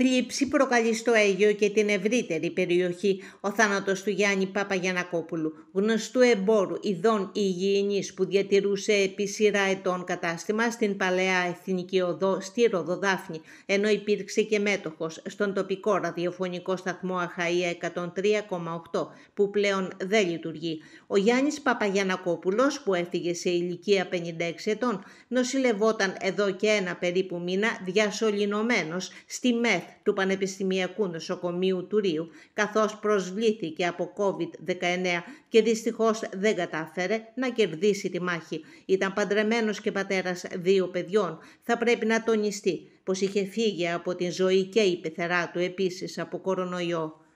Θλίψη προκαλείς στο Αίγιο και την ευρύτερη περιοχή ο θάνατος του Γιάννη Παπαγιανακόπουλου, γνωστού εμπόρου ειδών υγιεινής που διατηρούσε επί σειρά ετών κατάστημα στην παλαιά Εθνική Οδό στη Ροδοδάφνη, ενώ υπήρξε και μέτοχος στον τοπικό ραδιοφωνικό σταθμό Αχαΐα 103,8 που πλέον δεν λειτουργεί. Ο Γιάννης Παπαγιανακόπουλος που έφυγε σε ηλικία 56 ετών νοσηλευόταν εδώ και ένα περίπου μήνα διασωληνωμένος στη ΜΕΘ του Πανεπιστημιακού Νοσοκομείου του Ρίου, καθώς προσβλήθηκε από COVID-19 και δυστυχώς δεν κατάφερε να κερδίσει τη μάχη. Ήταν παντρεμένος και πατέρας δύο παιδιών. Θα πρέπει να τονιστεί πως είχε φύγει από την ζωή και η πεθερά του επίσης από κορονοϊό.